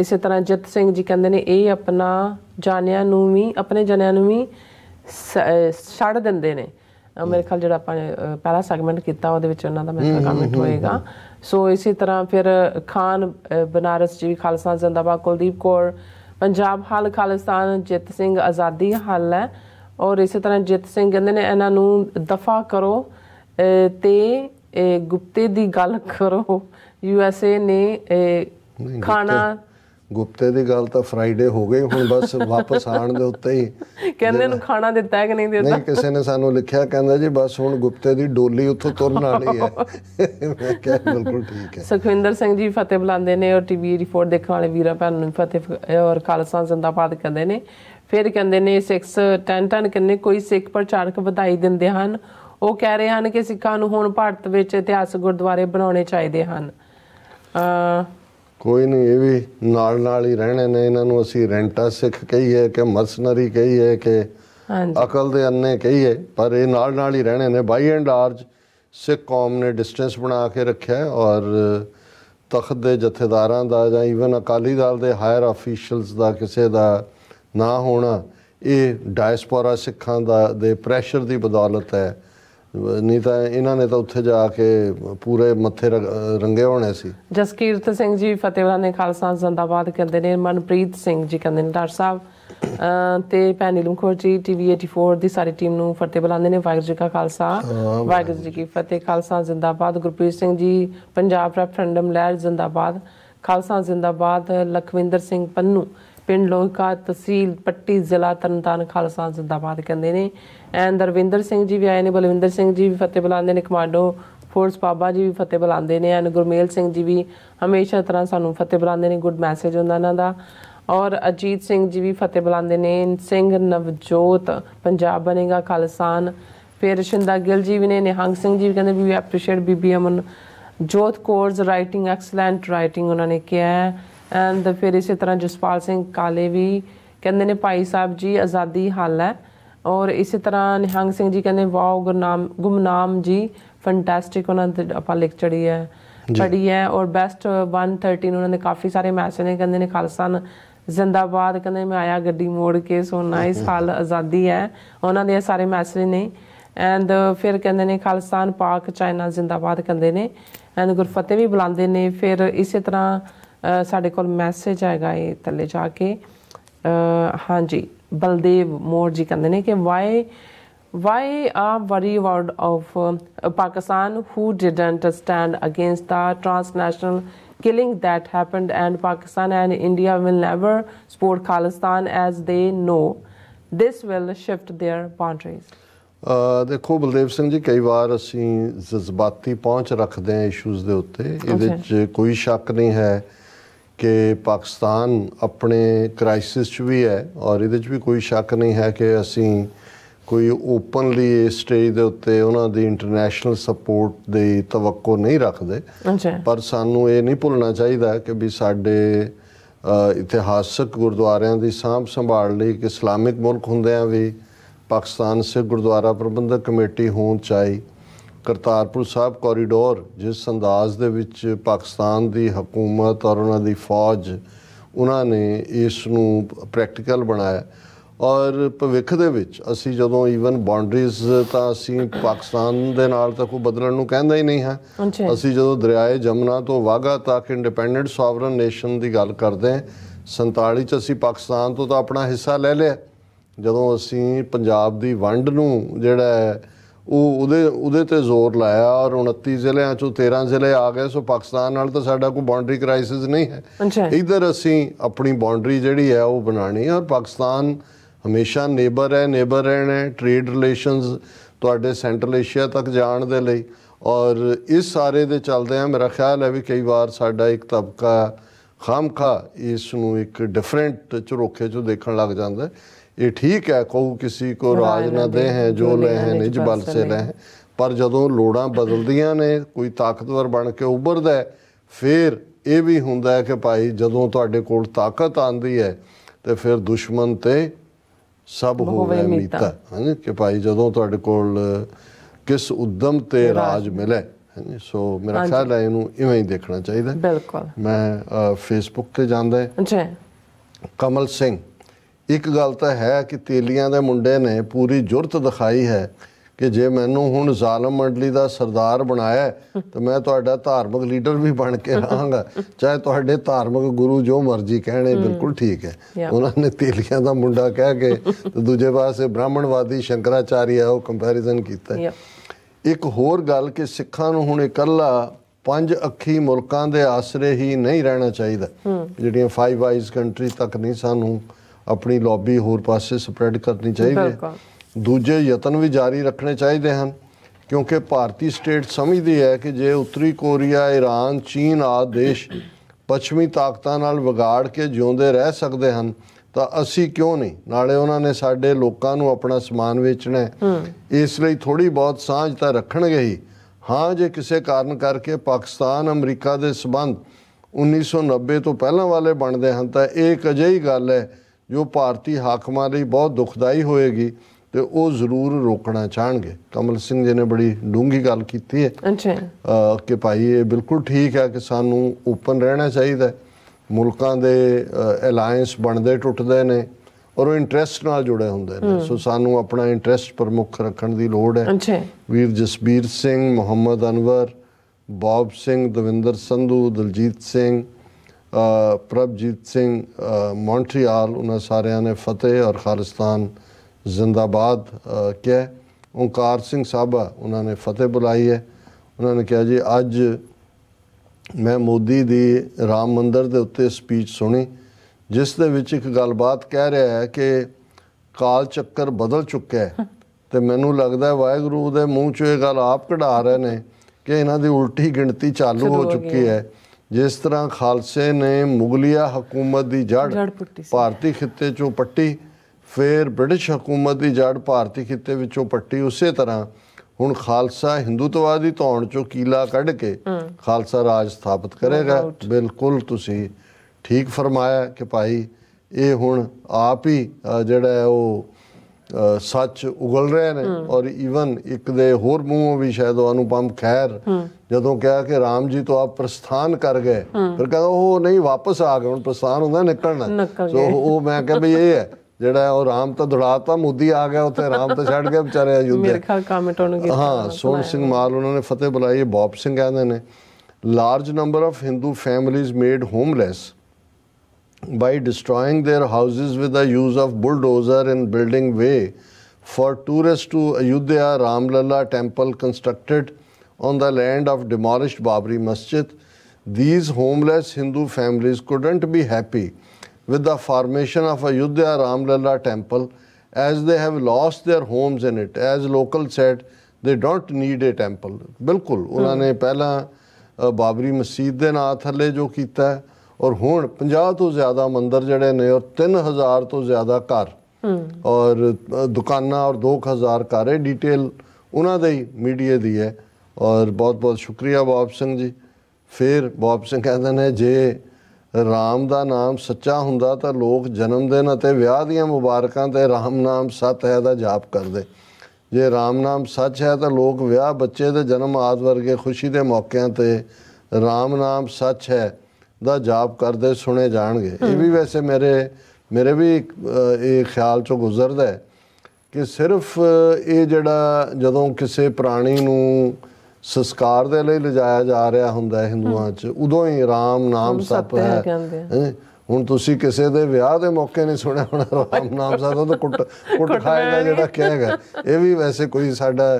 S1: ਇਸੇ ਤਰ੍ਹਾਂ ਜਤ ਸਿੰਘ ਜੀ ਕਹਿੰਦੇ ਨੇ ਇਹ ਆਪਣਾ ਜਾਣਿਆਂ ਨੂੰ ਵੀ ਆਪਣੇ ਜਨਿਆਂ ਨੂੰ ਵੀ ਛੱਡ ਦਿੰਦੇ ਨੇ ਮੇਰੇ ਖਿਆਲ ਜਿਹੜਾ ਆਪਾਂ ਪਹਿਲਾ ਸੈਗਮੈਂਟ ਕੀਤਾ ਉਹਦੇ ਵਿੱਚ ਉਹਨਾਂ ਦਾ ਮੈਨੂੰ ਕਮੈਂਟ ਹੋਏਗਾ ਸੋ ਇਸੇ ਤਰ੍ਹਾਂ ਫਿਰ ਖਾਨ ਬਨਾਰਸ ਜੀ ਖਾਲਸਾ ਜ਼ਿੰਦਾਬਾਦ ਕੁਲਦੀਪ ਕੌਰ ਪੰਜਾਬ ਹਾਲ ਖਾਲਸਾ ਜਿੱਤ ਸਿੰਘ ਆਜ਼ਾਦੀ ਹਾਲ ਹੈ ਔਰ ਇਸੇ ਤਰ੍ਹਾਂ ਜਿੱਤ ਸਿੰਘ ਕਹਿੰਦੇ ਨੇ ਇਹਨਾਂ ਨੂੰ ਦਫਾ ਕਰੋ ਤੇ ਗੁਪਤੇ ਦੀ ਗੱਲ ਕਰੋ ਯੂ ਐਸ ਏ ਨੇ
S2: ਖਾਣਾ ਗੁਪਤੇ ਦੀ ਗੱਲ ਤਾਂ ਫਰਾਈਡੇ ਹੋ ਗਈ ਹੁਣ ਬਸ ਵਾਪਸ ਆਣ ਦੇ ਉੱਤੇ
S1: ਹੀ ਕਹਿੰਦੇ ਨੂੰ ਖਾਣਾ ਦਿੱਤਾ ਹੈ ਕਿ ਨਹੀਂ ਦਿੱਤਾ ਨਹੀਂ ਕਿਸੇ
S2: ਨੇ ਸਾਨੂੰ ਲਿਖਿਆ ਕਹਿੰਦਾ ਜੀ ਬਸ ਹੁਣ ਗੁਪਤੇ ਦੀ ਡੋਲੀ ਉੱਥੋਂ ਤੁਰਨ ਵਾਲੀ ਹੈ ਮੈਂ ਕਿਹਾ ਬਿਲਕੁਲ ਠੀਕ ਹੈ
S1: ਸੁਖਵਿੰਦਰ ਸਿੰਘ ਜੀ ਫਤਿਹ ਬੁਲਾਉਂਦੇ ਨੇ ਔਰ ਟੀਵੀ ਰਿਪੋਰਟ ਦੇਖਣ ਵਾਲੇ ਵੀਰਾਂ ਭੈਣ ਨੂੰ ਫਤਿਹ ਔਰ ਖਾਲਸਾ ਜ਼ਿੰਦਾਬਾਦ ਕਹਿੰਦੇ ਨੇ ਫਿਰ ਕਹਿੰਦੇ ਨੇ ਸਿੱਖਸ ਟੈਨ ਟੈਨ ਕਿੰਨੇ ਕੋਈ ਸਿੱਖ ਪ੍ਰਚਾਰਕ ਵਧਾਈ ਦਿੰਦੇ ਹਨ ਉਹ ਕਹਿ ਰਹੇ ਹਨ ਕਿ ਸਿੱਖਾਂ ਨੂੰ ਹੁਣ ਭਾਰਤ ਵਿੱਚ ਇਤਿਹਾਸਕ ਗੁਰਦੁਆਰੇ ਬਣਾਉਣੇ ਚਾਹੀਦੇ ਹਨ
S2: ਕੋਈ ਨਹੀਂ ਇਹ ਵੀ ਨਾਲ ਨਾਲ ਹੀ ਰਹਿਣੇ ਨੇ ਇਹਨਾਂ ਨੂੰ ਅਸੀਂ ਰੈਂਟਾ ਸਿੱਖ ਕਹੀਏ ਕਿ ਮਰਸਨਰੀ ਕਹੀਏ ਕਿ ਅਕਲ ਦੇ ਅੰਨੇ ਕਹੀਏ ਪਰ ਇਹ ਨਾਲ ਨਾਲ ਹੀ ਰਹਿਣੇ ਨੇ ਬਾਈ ਐਂਡ ਲਾਰਜ ਸਿੱਖ ਕੌਮ ਨੇ ਡਿਸਟੈਂਸ ਬਣਾ ਕੇ ਰੱਖਿਆ ਔਰ ਤਖਤ ਦੇ ਜਥੇਦਾਰਾਂ ਦਾ ਜਾਂ ਇਵਨ ਅਕਾਲੀ ਦਲ ਦੇ ਹਾਇਰ ਅਫੀਸ਼ੀਅਲਸ ਦਾ ਕਿਸੇ ਦਾ ਨਾ ਹੋਣਾ ਇਹ ਡਾਇਸਪੋਰਾ ਸਿੱਖਾਂ ਦਾ ਦੇ ਪ੍ਰੈਸ਼ਰ ਦੀ ਬਦੌਲਤ ਹੈ ਨਹੀਂ ਤਾਂ ਇਹਨਾਂ ਨੇ ਤਾਂ ਉੱਥੇ ਜਾ ਕੇ ਪੂਰੇ ਮੱਥੇ ਰੰਗੇ ਹੋਣੇ ਸੀ
S1: ਜਸਕੀਰਤ ਸਿੰਘ ਜੀ ਫਤਿਹਵਾਲਾ ਨੇ ਖਾਲਸਾ ਜ਼ਿੰਦਾਬਾਦ ਕਹਿੰਦੇ ਨੇ ਮਨਪ੍ਰੀਤ ਸਿੰਘ ਜੀ ਕਹਿੰਦੇ ਨੇ ਡਾਕਟਰ ਸਾਹਿਬ ਤੇ ਪੈਨੀ ਲੁਖੋਰ ਜੀ ਟੀਵੀ 84 ਦੀ ਸਾਰੀ ਟੀਮ ਨੂੰ ਫਤਿਹ ਬੁਲਾਉਂਦੇ ਨੇ ਵਾਹਿਗੁਰੂ ਜੀ ਕਾ ਖਾਲਸਾ ਵਾਹਿਗੁਰੂ ਜੀ ਕੀ ਫਤਿਹ ਖਾਲਸਾ ਜ਼ਿੰਦਾਬਾਦ ਗੁਰਪ੍ਰੀਤ ਸਿੰਘ ਜੀ ਪੰਜਾਬ ਰੈਫਰੈਂਡਮ ਲਹਿਰ ਜ਼ਿੰਦਾਬਾਦ ਖਾਲਸਾ ਜ਼ਿੰਦਾਬਾਦ ਲਖਵਿੰਦਰ ਸਿੰਘ ਪੰਨੂ ਪਿੰਡ ਲੋਹਕਾ ਤਹਿਸੀਲ ਪੱਟੀ ਜ਼ਿਲ੍ਹਾ ਤਰਨਤਾਰਨ ਖਾਲਸਾ ਜ਼ਿੰਦਾਬਾਦ ਕਹਿੰਦੇ ਨੇ ਐਨ ਦਰਵਿੰਦਰ ਸਿੰਘ ਜੀ ਵੀ ਆਏ ਨੇ ਬਲਵਿੰਦਰ ਸਿੰਘ ਜੀ ਵੀ ਫਤਿਹ ਬੁਲਾਉਂਦੇ ਨੇ ਕਮਾਂਡੋ ਫੋਰਸ ਪਾਬਾ ਜੀ ਵੀ ਫਤਿਹ ਬੁਲਾਉਂਦੇ ਨੇ ਐਨ ਗੁਰਮੇਲ ਸਿੰਘ ਜੀ ਵੀ ਹਮੇਸ਼ਾ ਤਰ੍ਹਾਂ ਸਾਨੂੰ ਫਤਿਹ ਬੁਲਾਉਂਦੇ ਨੇ ਗੁੱਡ ਮੈਸੇਜ ਹੁੰਦਾ ਉਹਨਾਂ ਦਾ ਔਰ ਅਜੀਤ ਸਿੰਘ ਜੀ ਵੀ ਫਤਿਹ ਬੁਲਾਉਂਦੇ ਨੇ ਸਿੰਘ ਨਵਜੋਤ ਪੰਜਾਬ ਬਣੇਗਾ ਖਾਲਸਾਨ ਫਿਰ ਸ਼ਿੰਦਾ ਗਿੱਲ ਜੀ ਵੀ ਨੇ ਨਿਹੰਗ ਸਿੰਘ ਜੀ ਵੀ ਕਹਿੰਦੇ ਵੀ ਐਪਰੀਸ਼ੀਏਟ ਬੀਬੀ ਅਮਨ ਜੋਤ ਕੋਰਸ ਰਾਈਟਿੰਗ ਐਕਸਲੈਂਟ ਰਾਈਟਿੰਗ ਉਹਨਾਂ ਨੇ ਕਿਹਾ ਐਂਡ ਫਿਰ ਇਸੇ ਤਰ੍ਹਾਂ ਜਸਪਾਲ ਸਿੰਘ ਕਾਲੇ ਵੀ ਕਹਿੰਦੇ ਨੇ ਭਾਈ ਸਾਹਿਬ ਜੀ ਆਜ਼ਾਦੀ ਹਾਲ ਹੈ ਔਰ ਇਸੇ ਤਰ੍ਹਾਂ ਨਿਹੰਗ ਸਿੰਘ ਜੀ ਕਹਿੰਦੇ ਵਾਓ ਗੁਰਨਾਮ ਗੁਮਨਾਮ ਜੀ ਫੈਂਟੈਸਟਿਕ ਉਹਨਾਂ ਦੇ ਆਪਾਂ ਲਿਖ ਚੜੀ ਹੈ ਪੜੀ ਹੈ ਔਰ ਬੈਸਟ 113 ਉਹਨਾਂ ਨੇ ਕਾਫੀ ਸਾਰੇ ਮੈਸੇਜ ਨੇ ਕਹਿੰਦੇ ਨੇ ਖਾਲਸਾਨ ਜ਼ਿੰਦਾਬਾਦ ਕਹਿੰਦੇ ਮੈਂ ਆਇਆ ਗੱਡੀ ਮੋੜ ਕੇ ਸੋ ਨਾਈਸ ਹਾਲ ਆਜ਼ਾਦੀ ਹੈ ਉਹਨਾਂ ਦੇ ਸਾਰੇ ਮੈਸੇਜ ਨੇ ਐਂਡ ਫਿਰ ਕਹਿੰਦੇ ਨੇ ਖਾਲਸਾਨ ਪਾਕ ਚਾਈਨਾ ਜ਼ਿੰਦਾਬਾਦ ਕਹਿੰਦੇ ਨੇ ਐਂਡ ਗੁਰਫਤਿਹ ਵੀ ਬੁਲਾਉਂਦੇ ਨੇ ਫਿਰ ਇਸੇ ਤਰ੍ਹਾਂ ਸਾਡੇ ਕੋਲ ਮੈਸੇਜ ਆਏਗਾ ਇਹ ਥੱਲੇ ਜਾ ਕੇ ਹਾਂਜੀ ਬਲਦੇਵ ਮੋਰ ਜੀ ਕਹਿੰਦੇ ਨੇ ਕਿ why why are worried about of uh, pakistan who didn't stand against the transnational killing that happened and pakistan and india will never support khalistan as they know this will shift their boundaries
S2: ਦੇਖੋ ਬਲਦੇਵ ਸਿੰਘ ਜੀ ਕਈ ਵਾਰ ਅਸੀਂ ਜਜ਼ਬਾਤੀ ਪਹੁੰਚ ਰੱਖਦੇ ਹਾਂ issues ਦੇ ਉੱਤੇ ਇਹਦੇ ਵਿੱਚ ਕੋਈ ਸ਼ੱਕ ਨਹੀਂ ਹੈ ਕਿ ਪਾਕਿਸਤਾਨ ਆਪਣੇ ਕ੍ਰਾਈਸਿਸ 'ਚ ਵੀ ਹੈ ਔਰ ਇਹਦੇ 'ਚ ਵੀ ਕੋਈ ਸ਼ੱਕ ਨਹੀਂ ਹੈ ਕਿ ਅਸੀਂ ਕੋਈ ਓਪਨਲੀ ਇਸ ਸਟੇਜ ਦੇ ਉੱਤੇ ਉਹਨਾਂ ਦੀ ਇੰਟਰਨੈਸ਼ਨਲ ਸਪੋਰਟ ਦੀ ਤਵੱਕਕ ਨਹੀਂ ਰੱਖਦੇ ਪਰ ਸਾਨੂੰ ਇਹ ਨਹੀਂ ਭੁੱਲਣਾ ਚਾਹੀਦਾ ਕਿ ਵੀ ਸਾਡੇ ਇਤਿਹਾਸਕ ਗੁਰਦੁਆਰਿਆਂ ਦੀ ਸਾਂਭ ਸੰਭਾਲ ਲਈ ਇੱਕ ਇਸਲਾਮਿਕ ਮੁਲਕ ਹੁੰਦੇ ਆ ਵੀ ਪਾਕਿਸਤਾਨ ਸੇ ਗੁਰਦੁਆਰਾ ਪ੍ਰਬੰਧਕ ਕਮੇਟੀ ਹੋਣ ਚਾਹੀ ਕਰਤਾਰਪੁਰ ਸਾਹਿਬ ਕੋਰੀਡੋਰ ਜਿਸ ਅੰਦਾਜ਼ ਦੇ ਵਿੱਚ ਪਾਕਿਸਤਾਨ ਦੀ ਹਕੂਮਤ ਔਰ ਉਹਨਾਂ ਦੀ ਫੌਜ ਉਹਨਾਂ ਨੇ ਇਸ ਨੂੰ ਪ੍ਰੈਕਟੀਕਲ ਬਣਾਇਆ ਔਰ ਭਵਿੱਖ ਦੇ ਵਿੱਚ ਅਸੀਂ ਜਦੋਂ ਈਵਨ ਬਾਉਂਡਰੀਜ਼ ਤਾਂ ਅਸੀਂ ਪਾਕਿਸਤਾਨ ਦੇ ਨਾਲ ਤਾਂ ਕੋਈ ਬਦਲਣ ਨੂੰ ਕਹਿੰਦਾ ਹੀ ਨਹੀਂ ਹੈ ਅਸੀਂ ਜਦੋਂ ਦਰਿਆਏ ਜਮਨਾ ਤੋਂ ਵਾਗਾ ਤੱਕ ਇੰਡੀਪੈਂਡੈਂਟ ਸੋਵਰਨ ਨੇਸ਼ਨ ਦੀ ਗੱਲ ਕਰਦੇ ਹਾਂ 47 ਚ ਅਸੀਂ ਪਾਕਿਸਤਾਨ ਤੋਂ ਤਾਂ ਆਪਣਾ ਹਿੱਸਾ ਲੈ ਲਿਆ ਜਦੋਂ ਅਸੀਂ ਪੰਜਾਬ ਦੀ ਵੰਡ ਨੂੰ ਜਿਹੜਾ ਉਹ ਉਹਦੇ ਉਹਦੇ ਤੇ ਜ਼ੋਰ ਲਾਇਆ ਔਰ 29 ਜ਼ਿਲ੍ਹਿਆਂ ਚੋਂ 13 ਜ਼ਿਲ੍ਹੇ ਆ ਗਏ ਸੋ ਪਾਕਿਸਤਾਨ ਨਾਲ ਤਾਂ ਸਾਡਾ ਕੋਈ ਬਾਉਂਡਰੀ ਕ੍ਰਾਈਸਿਸ ਨਹੀਂ ਹੈ ਇਧਰ ਅਸੀਂ ਆਪਣੀ ਬਾਉਂਡਰੀ ਜਿਹੜੀ ਹੈ ਉਹ ਬਣਾਣੀ ਔਰ ਪਾਕਿਸਤਾਨ ਹਮੇਸ਼ਾ ਨੇਬਰ ਹੈ ਨੇਬਰ ਰਹਿਣਾ ਹੈ ਟ੍ਰੇਡ ਰਿਲੇਸ਼ਨਸ ਤੁਹਾਡੇ ਸੈਂਟਰਲ ਏਸ਼ੀਆ ਤੱਕ ਜਾਣ ਦੇ ਲਈ ਔਰ ਇਸ ਸਾਰੇ ਦੇ ਚੱਲਦੇ ਆ ਮੇਰਾ ਖਿਆਲ ਹੈ ਵੀ ਕਈ ਵਾਰ ਸਾਡਾ ਇੱਕ ਤਬਕਾ ਖਾਮਖਾ ਇਸ ਨੂੰ ਇੱਕ ਡਿਫਰੈਂਟ ਝਰੋਖੇ ਚੋਂ ਦੇਖਣ ਲੱਗ ਜਾਂਦਾ ਇਹ ਠੀਕ ਹੈ ਕੋਈ ਕਿਸੇ ਕੋ ਰਾਜ ਨਾ ਦੇ ਹੈ ਜੋ ਲੈ ਹੈ ਨਿਜ ਬਲ ਸੇ ਲੈ ਪਰ ਜਦੋਂ ਲੋੜਾਂ ਬਦਲਦੀਆਂ ਨੇ ਕੋਈ ਤਾਕਤਵਰ ਬਣ ਕੇ ਉੱਭਰਦਾ ਫਿਰ ਇਹ ਵੀ ਹੁੰਦਾ ਕਿ ਭਾਈ ਜਦੋਂ ਤੁਹਾਡੇ ਕੋਲ ਤਾਕਤ ਆਂਦੀ ਹੈ ਤੇ ਫਿਰ ਦੁਸ਼ਮਣ ਤੇ ਸਭ ਹੋਵੇ ਮੀਤਾ ਹਨ ਕਿ ਭਾਈ ਜਦੋਂ ਤੁਹਾਡੇ ਕੋਲ ਕਿਸ ਉਦਮ ਤੇ ਰਾਜ ਮਿਲੇ ਹਾਂਜੀ ਸੋ ਮੇਰਾ ਖਿਆਲ ਹੈ ਇਹਨੂੰ ਇਵੇਂ ਹੀ ਦੇਖਣਾ ਚਾਹੀਦਾ ਬਿਲਕੁਲ ਮੈਂ ਫੇਸਬੁੱਕ ਤੇ ਜਾਂਦਾ ਜੀ ਕਮਲ ਸਿੰਘ ਇੱਕ ਗੱਲ ਤਾਂ ਹੈ ਕਿ ਤੇਲੀਆਂ ਦੇ ਮੁੰਡੇ ਨੇ ਪੂਰੀ ਜੁਰਤ ਦਿਖਾਈ ਹੈ ਕਿ ਜੇ ਮੈਨੂੰ ਹੁਣ ਜ਼ਾਲਮ ਮੰਡਲੀ ਦਾ ਸਰਦਾਰ ਬਣਾਇਆ ਤਾਂ ਮੈਂ ਤੁਹਾਡਾ ਧਾਰਮਿਕ ਲੀਡਰ ਵੀ ਬਣ ਕੇ ਰਹਾਂਗਾ ਚਾਹੇ ਤੁਹਾਡੇ ਧਾਰਮਿਕ ਗੁਰੂ ਜੋ ਮਰਜ਼ੀ ਕਹਿਣੇ ਬਿਲਕੁਲ ਠੀਕ ਹੈ ਉਹਨਾਂ ਨੇ ਤੇਲੀਆਂ ਦਾ ਮੁੰਡਾ ਕਹਿ ਕੇ ਤੇ ਦੂਜੇ ਪਾਸੇ ਬ੍ਰਾਹਮਣਵਾਦੀ ਸ਼ੰਕਰਾਚਾਰੀ ਆ ਉਹ ਕੰਪੈਰੀਜ਼ਨ ਕੀਤਾ ਇੱਕ ਹੋਰ ਗੱਲ ਕਿ ਸਿੱਖਾਂ ਨੂੰ ਹੁਣ ਇਕੱਲਾ ਪੰਜ ਅੱਖੀ ਮੁਲਕਾਂ ਦੇ ਆਸਰੇ ਹੀ ਨਹੀਂ ਰਹਿਣਾ ਚਾਹੀਦਾ ਜਿਹੜੀਆਂ 5 ਆਈਜ਼ ਕੰਟਰੀ ਤੱਕ ਨਹੀਂ ਸਾਨੂੰ ਆਪਣੀ ਲੌਬੀ ਹੋਰ ਪਾਸੇ ਸਪਰੈਡ ਕਰਨੀ ਚਾਹੀਦੀ ਹੈ ਦੂਜੇ ਯਤਨ ਵੀ ਜਾਰੀ ਰੱਖਣੇ ਚਾਹੀਦੇ ਹਨ ਕਿਉਂਕਿ ਭਾਰਤੀ ਸਟੇਟ ਸਮਝਦੀ ਹੈ ਕਿ ਜੇ ਉੱਤਰੀ ਕੋਰੀਆ ਇਰਾਨ ਚੀਨ ਆਦਿ ਦੇਸ਼ ਪੱਛਮੀ ਤਾਕਤਾਂ ਨਾਲ ਵਿਗਾੜ ਕੇ ਜਿਉਂਦੇ ਰਹਿ ਸਕਦੇ ਹਨ ਤਾਂ ਅਸੀਂ ਕਿਉਂ ਨਹੀਂ ਨਾਲੇ ਉਹਨਾਂ ਨੇ ਸਾਡੇ ਲੋਕਾਂ ਨੂੰ ਆਪਣਾ ਸਮਾਨ ਵੇਚਣਾ ਹੈ ਇਸ ਲਈ ਥੋੜੀ ਬਹੁਤ ਸਾਂਝ ਤਾਂ ਰੱਖਣਗੇ ਹੀ ਹਾਂ ਜੇ ਕਿਸੇ ਕਾਰਨ ਕਰਕੇ ਪਾਕਿਸਤਾਨ ਅਮਰੀਕਾ ਦੇ ਸਬੰਧ 1990 ਤੋਂ ਪਹਿਲਾਂ ਵਾਲੇ ਬਣਦੇ ਹਨ ਤਾਂ ਇਹ ਇੱਕ ਅਜਿਹੀ ਗੱਲ ਹੈ ਜੋ ਭਾਰਤੀ ਹਾਕਮਾਂ ਲਈ ਬਹੁਤ ਦੁਖਦਾਈ ਹੋਏਗੀ ਤੇ ਉਹ ਜ਼ਰੂਰ ਰੋਕਣਾ ਚਾਹਣਗੇ ਕਮਲ ਸਿੰਘ ਜੀ ਨੇ ਬੜੀ ਡੂੰਗੀ ਗੱਲ ਕੀਤੀ ਹੈ ਅੱਛਾ ਕਿ ਭਾਈ ਇਹ ਬਿਲਕੁਲ ਠੀਕ ਹੈ ਕਿ ਸਾਨੂੰ ਓਪਨ ਰਹਿਣਾ ਚਾਹੀਦਾ ਮੁਲਕਾਂ ਦੇ ਅਲਾਈਅੰਸ ਬਣਦੇ ਟੁੱਟਦੇ ਨੇ ਔਰ ਉਹ ਇੰਟਰਸਟ ਨਾਲ ਜੁੜੇ ਹੁੰਦੇ ਨੇ ਸੋ ਸਾਨੂੰ ਆਪਣਾ ਇੰਟਰਸਟ ਪ੍ਰਮੁੱਖ ਰੱਖਣ ਦੀ ਲੋੜ ਹੈ ਅੱਛਾ ਵੀਰ ਜਸਬੀਰ ਸਿੰਘ ਮੁਹੰਮਦ ਅਨਵਰ ਬਾਬ ਸਿੰਘ ਦਵਿੰਦਰ ਸੰਧੂ ਦਲਜੀਤ ਸਿੰਘ ਪ੍ਰਭਜੀਤ ਸਿੰਘ ਮੌਂਟਰੀਅਲ ਉਹਨਾਂ ਸਾਰਿਆਂ ਨੇ ਫਤਿਹ ਔਰ ਖਾਲਿਸਤਾਨ ਜ਼ਿੰਦਾਬਾਦ ਕਿਹਾ ਓਂਕਾਰ ਸਿੰਘ ਸਾਹਿਬਾ ਉਹਨਾਂ ਨੇ ਫਤਿਹ ਬੁਲਾਈ ਹੈ ਉਹਨਾਂ ਨੇ ਕਿਹਾ ਜੀ ਅੱਜ ਮੈਂ ਮੋਦੀ ਦੀ ਰਾਮ ਮੰਦਰ ਦੇ ਉੱਤੇ ਸਪੀਚ ਸੁਣੀ ਜਿਸ ਦੇ ਵਿੱਚ ਇੱਕ ਗੱਲਬਾਤ ਕਹਿ ਰਿਹਾ ਹੈ ਕਿ ਕਾਲ ਚੱਕਰ ਬਦਲ ਚੁੱਕਾ ਹੈ ਤੇ ਮੈਨੂੰ ਲੱਗਦਾ ਹੈ ਵਾਹਿਗੁਰੂ ਦੇ ਮੂੰਹ ਚੋਂ ਇਹ ਗੱਲ ਆਪ ਕਢਾ ਰਹੇ ਨੇ ਕਿ ਇਹਨਾਂ ਦੀ ਉਲਟੀ ਗਿਣਤੀ ਚਾਲੂ ਹੋ ਚੁੱਕੀ ਹੈ ਜਿਸ ਤਰ੍ਹਾਂ ਖਾਲਸੇ ਨੇ ਮੁਗਲਿਆ ਹਕੂਮਤ ਦੀ ਜੜ ਭਾਰਤੀ ਖਿੱਤੇ ਚੋਂ ਪੱਟੀ ਫਿਰ ਬ੍ਰਿਟਿਸ਼ ਹਕੂਮਤ ਦੀ ਜੜ ਭਾਰਤੀ ਖਿੱਤੇ ਵਿੱਚੋਂ ਪੱਟੀ ਉਸੇ ਤਰ੍ਹਾਂ ਹੁਣ ਖਾਲਸਾ ਹਿੰਦੂਤਵਾਦੀ ਧੌਣ ਚੋਂ ਕੀਲਾ ਕੱਢ ਕੇ ਖਾਲਸਾ ਰਾਜ ਸਥਾਪਿਤ ਕਰੇਗਾ ਬਿਲਕੁਲ ਤੁਸੀਂ ਠੀਕ ਫਰਮਾਇਆ ਕਿ ਭਾਈ ਇਹ ਹੁਣ ਆਪ ਹੀ ਜਿਹੜਾ ਉਹ ਸੱਚ ਉਗਲ ਰਹੇ ਨੇ ਔਰ ਇਵਨ ਇੱਕ ਦੇ ਹੋਰ ਮੂੰਹੋਂ ਵੀ ਸ਼ਾਇਦ ਉਹ ਅਨੁਪਮ ਖੈਰ ਜਦੋਂ ਕਿਹਾ ਕਿ ਰਾਮ ਜੀ ਤੋਂ ਆਪ ਪ੍ਰਸਥਾਨ ਕਰ ਗਏ ਫਿਰ ਕਹਿੰਦਾ ਉਹ ਨਹੀਂ ਵਾਪਸ ਆ ਗਏ ਹੁਣ ਪ੍ਰਸਥਾਨ ਹੁੰਦਾ ਨਿਕਲਣਾ ਸੋ ਉਹ ਮੈਂ ਕਿਹਾ ਵੀ ਇਹ ਹੈ ਜਿਹੜਾ ਉਹ ਰਾਮ ਤਾਂ ਦੜਾਤਾ ਮੋਦੀ ਆ ਗਿਆ ਉੱਥੇ ਰਾਮ ਤਾਂ ਛੱਡ ਗਿਆ ਵਿਚਾਰੇ ਅਯੁੱਧਿਆ ਮੇਰੇ ਖਿਆਲ ਕਮੈਂਟ ਉਹਨੂੰ ਹਾਂ ਸੋਨ ਸਿੰਘ ਮਾਲ ਉਹਨਾਂ ਨੇ ਫਤਿਹ ਬੁਲਾਈ ਬੌਬ ਸਿੰਘ ਕਹਿੰਦੇ ਨੇ large number of Hindu families made homeless by destroying their houses with the use of bulldozer and building way for tourists to Ayodhya Ramlala temple constructed on the land of demolished Babri Masjid, these homeless Hindu families couldn't be happy with the formation of Ayodhya Ramlala temple as they have lost their homes in it. As local said, they don't need a temple. Bilkul. ਉਹਨਾਂ hmm. ਨੇ uh, Babri Masjid ਮਸਜਿਦ ਦੇ ਨਾਂ ਥੱਲੇ ਜੋ ਕੀਤਾ ਹੈ ਔਰ ਹੁਣ 50 ਤੋਂ ਜ਼ਿਆਦਾ ਮੰਦਰ ਜਿਹੜੇ ਨੇ ਔਰ 3000 ਤੋਂ ਜ਼ਿਆਦਾ ਘਰ ਔਰ ਦੁਕਾਨਾਂ ਔਰ 2000 ਘਰ ਹੈ ਡਿਟੇਲ ਉਹਨਾਂ ਦੇ ਹੀ ਮੀਡੀਆ ਦੀ ਹੈ ਔਰ ਬਹੁਤ ਬਹੁਤ ਸ਼ੁਕਰੀਆ ਬਾਬ ਸਿੰਘ ਜੀ ਫਿਰ ਬਾਬ ਸਿੰਘ ਕਹਿੰਦੇ ਨੇ ਜੇ ਰਾਮ ਦਾ ਨਾਮ ਸੱਚਾ ਹੁੰਦਾ ਤਾਂ ਲੋਕ ਜਨਮ ਦਿਨ ਅਤੇ ਵਿਆਹ ਦੀਆਂ ਮੁਬਾਰਕਾਂ ਤੇ ਰਾਮ ਨਾਮ ਸਤ ਹੈ ਦਾ ਜਾਪ ਕਰਦੇ ਜੇ ਰਾਮ ਨਾਮ ਸੱਚ ਹੈ ਤਾਂ ਲੋਕ ਵਿਆਹ ਬੱਚੇ ਦੇ ਜਨਮ ਆਦ ਵਰਗੇ ਖੁਸ਼ੀ ਦੇ ਮੌਕਿਆਂ ਤੇ ਰਾਮ ਨਾਮ ਸੱਚ ਹੈ ਦਾ ਜਾਪ ਕਰਦੇ ਸੁਣੇ ਜਾਣਗੇ ਇਹ ਵੀ ਵੈਸੇ ਮੇਰੇ ਮੇਰੇ ਵੀ ਇਹ ਖਿਆਲ ਚੋਂ ਗੁਜ਼ਰਦਾ ਹੈ ਕਿ ਸਿਰਫ ਇਹ ਜਿਹੜਾ ਜਦੋਂ ਕਿਸੇ ਪ੍ਰਾਣੀ ਨੂੰ ਸੰਸਕਾਰ ਦੇ ਲਈ ਲਿਜਾਇਆ ਜਾ ਰਿਹਾ ਹੁੰਦਾ ਹੈ ਹਿੰਦੂਆਂ 'ਚ ਉਦੋਂ ਹੀ ਰਾਮ ਨਾਮ ਸੱਪ ਹੈ ਹੁਣ ਤੁਸੀਂ ਕਿਸੇ ਦੇ ਵਿਆਹ ਦੇ ਮੌਕੇ ਨਹੀਂ ਸੁਣਿਆ ਹੋਣਾ ਰਾਮ ਨਾਮ ਸਾਹਿਬ ਤਾਂ ਕੁੱਟ ਕੁੱਟ ਖਾਏਗਾ ਜਿਹੜਾ ਕਹੇਗਾ ਇਹ ਵੀ ਵੈਸੇ ਕੋਈ ਸਾਡਾ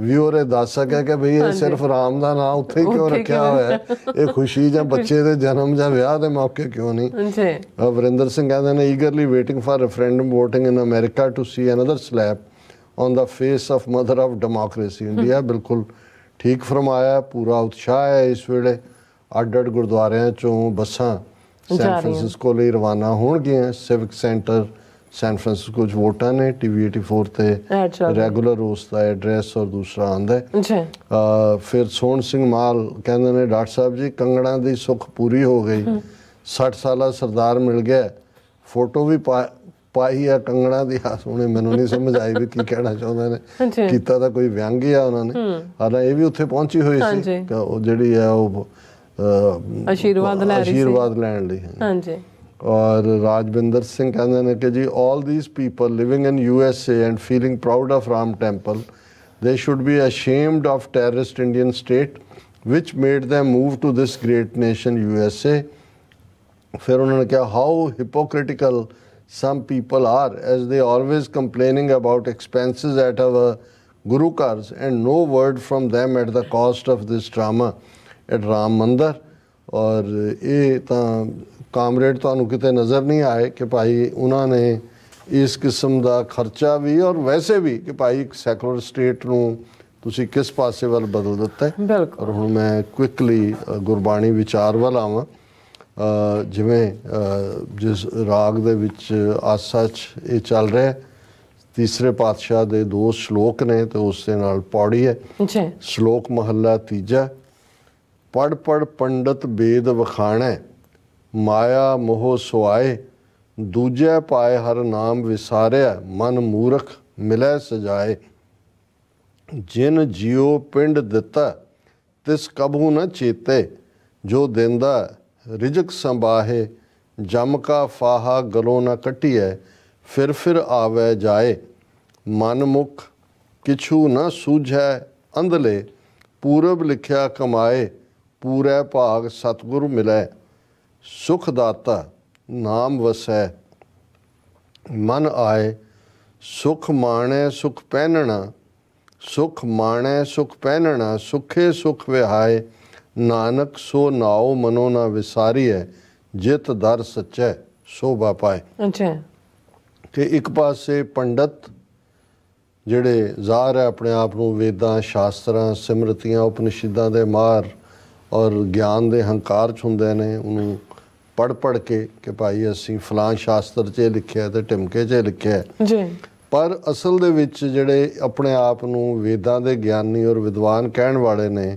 S2: ਵਿਊਅਰ ਇਹ ਦੱਸ ਸਕਿਆ ਕਿ ਭਈ ਇਹ ਸਿਰਫ ਰਾਮ ਦਾ ਨਾਮ ਉੱਥੇ ਕਿਉਂ ਰੱਖਿਆ ਹੋਇਆ ਹੈ ਇਹ ਖੁਸ਼ੀ ਜਾਂ ਬੱਚੇ ਦੇ ਜਨਮ ਜਾਂ ਵਿਆਹ ਦੇ ਮੌਕੇ ਕਿਉਂ ਨਹੀਂ ਜੀ ਵਰਿੰਦਰ ਸਿੰਘ ਕਹਿੰਦੇ ਨੇ eagerly waiting for referendum VOTING in America to see another slap on the face of mother of democracy India ਬਿਲਕੁਲ ਠੀਕ ਫਰਮਾਇਆ ਪੂਰਾ ਉਤਸ਼ਾਹ ਹੈ ਇਸ ਵੇਲੇ ਅੱਡ ਅੱਡ ਗੁਰਦੁਆਰਿਆਂ ਚੋਂ ਬੱਸਾਂ ਸੈਨ ਫ੍ਰਾਂਸਿਸਕੋ ਲਈ ਰਵਾਨਾ ਹੋਣਗੀਆਂ ਸਿਵਿਕ ਸੈਂਟਰ ਸੈਨ फ्रांसिस्को जो वोटा ने टीवी 84 ਤੇ ਰੈਗੂਲਰ ਉਸ ਦਾ ਐਡਰੈਸ ਔਰ ਦੂਸਰਾ ਆਂਦਾ ਜੀ ਫਿਰ ਸੋਹਣ ਸਿੰਘ ਮਾਲ ਕਹਿੰਦੇ ਨੇ ਡਾਕਟਰ ਸਾਹਿਬ ਜੀ ਕੰਗੜਾ ਦੀ ਸੁੱਖ ਪੂਰੀ ਹੋ ਗਈ 60 ਸਾਲਾ ਸਰਦਾਰ ਮਿਲ ਗਿਆ ਫੋਟੋ ਵੀ ਪਾਈ ਆ ਕੰਗਣਾ ਦੀ ਹਾਸ ਉਹਨੇ ਮੈਨੂੰ ਨਹੀਂ ਸਮਝ ਆਈ ਵੀ ਕੀ ਕਹਿਣਾ ਚਾਹੁੰਦੇ ਨੇ ਕੀਤਾ ਤਾਂ ਕੋਈ ਵਿਅੰਗ ਹੀ ਆ ਉਹਨਾਂ ਨੇ ਹਾਲਾਂ ਇਹ ਵੀ ਉੱਥੇ ਪਹੁੰਚੀ ਹੋਈ ਸੀ ਉਹ ਜਿਹੜੀ ਆ ਉਹ ਆਸ਼ੀਰਵਾਦ ਲੈ ਰਹੀ ਸੀ ਆਸ਼ੀਰਵਾਦ ਲੈਣ ਲਈ ਹਾਂਜੀ or Rajbinder Singh Kandanakaji, all these people living in USA and feeling proud of Ram Temple, they should be ashamed of terrorist Indian state which made them move to this great nation USA. फिर उन्होंने कहा how hypocritical some people are as they always complaining about about at our guru cars and no word from them at the cost of this drama at Ram Mandir और ये comrade ਤੁਹਾਨੂੰ ਕਿਤੇ ਨਜ਼ਰ ਨਹੀਂ ਆਏ ਕਿ ਭਾਈ ਉਹਨਾਂ ਨੇ ਇਸ ਕਿਸਮ ਦਾ ਖਰਚਾ ਵੀ ਔਰ ਵੈਸੇ ਵੀ ਕਿ ਭਾਈ ਇੱਕ ਸੈਕੂਲਰ ਸਟੇਟ ਨੂੰ ਤੁਸੀਂ ਕਿਸ ਪਾਸੇ ਵੱਲ ਬਦਲ ਦਿੱਤਾ ਹੈ ਔਰ ਹੁਣ ਮੈਂ ਕੁਇਕਲੀ ਗੁਰਬਾਣੀ ਵਿਚਾਰ ਵੱਲ ਆਵਾਂ ਜਿਵੇਂ ਜਿਸ ਰਾਗ ਦੇ ਵਿੱਚ ਆਸਾਚ ਇਹ ਚੱਲ ਰਿਹਾ ਤੀਸਰੇ ਪਾਤਸ਼ਾਹ ਦੇ ਦੋ ਸ਼ਲੋਕ ਨੇ ਤੇ ਉਸ ਦੇ ਨਾਲ ਪੌੜੀ ਹੈ ਜੀ ਸ਼ਲੋਕ ਮਹੱਲਾ ਤੀਜਾ ਪੜ ਪੜ ਪੰਡਤ ਬੇਦ ਵਖਾਣਾ ਮਾਇਆ ਮੋਹ ਸੁਆਏ ਦੂਜੇ ਪਾਏ ਹਰ ਨਾਮ ਵਿਸਾਰਿਆ ਮਨ ਮੂਰਖ ਮਿਲੇ ਸਜਾਏ ਜਿਨ ਜਿਉ ਪਿੰਡ ਦਿੱਤਾ ਤਿਸ ਕਬੂ ਨ ਚੇਤੇ ਜੋ ਦਿੰਦਾ ਰਿਜਕ ਸੰਭਾਹੇ ਜਮ ਕਾ ਫਾਹਾ ਗਲੋ ਨ ਕਟਿਐ ਫਿਰ ਫਿਰ ਆਵੇ ਜਾਏ ਮਨ ਮੁਖ ਕਿਛੂ ਨ ਸੂਝੈ ਅੰਧਲੇ ਪੂਰਬ ਲਿਖਿਆ ਕਮਾਏ ਪੂਰੇ ਭਾਗ ਸਤਗੁਰੂ ਮਿਲੇ ਸੁਖ ਦਾਤਾ ਨਾਮ ਵਸੈ ਮਨ ਆਏ ਸੁਖ ਮਾਣੈ ਸੁਖ ਪਹਿਨਣਾ ਸੁਖ ਮਾਣੈ ਸੁਖ ਪਹਿਨਣਾ ਸੁਖੇ ਸੁਖ ਵਿਹਾਏ ਨਾਨਕ ਸੋ ਨਾਉ ਮਨੋ ਨਾ ਵਿਸਾਰੀਐ ਜਿਤ ਦਰ ਸਚੈ ਸੋਭਾ ਪਾਏ ਅੱਛਾ ਕਿ ਇੱਕ ਪਾਸੇ ਪੰਡਤ ਜਿਹੜੇ ਜ਼ਾਹਰ ਹੈ ਆਪਣੇ ਆਪ ਨੂੰ ਵੇਦਾਂ ਸ਼ਾਸਤਰਾਂ ਸਿਮਰਤੀਆਂ ਉਪਨਿਸ਼ਦਾਂ ਦੇ ਮਾਰ ਔਰ ਗਿਆਨ ਦੇ ਹੰਕਾਰ ਚ ਹੁੰਦੇ ਨੇ ਉਹਨੂੰ ਪੜ ਪੜ ਕੇ ਕਿ ਭਾਈ ਅਸੀਂ ਫਲਾਂ ਸ਼ਾਸਤਰ 'ਚ ਲਿਖਿਆ ਤੇ ਟਿਮਕੇ 'ਚ ਲਿਖਿਆ ਜੀ ਪਰ ਅਸਲ ਦੇ ਵਿੱਚ ਜਿਹੜੇ ਆਪਣੇ ਆਪ ਨੂੰ ਵੇਦਾਂ ਦੇ ਗਿਆਨੀ ਔਰ ਵਿਦਵਾਨ ਕਹਿਣ ਵਾਲੇ ਨੇ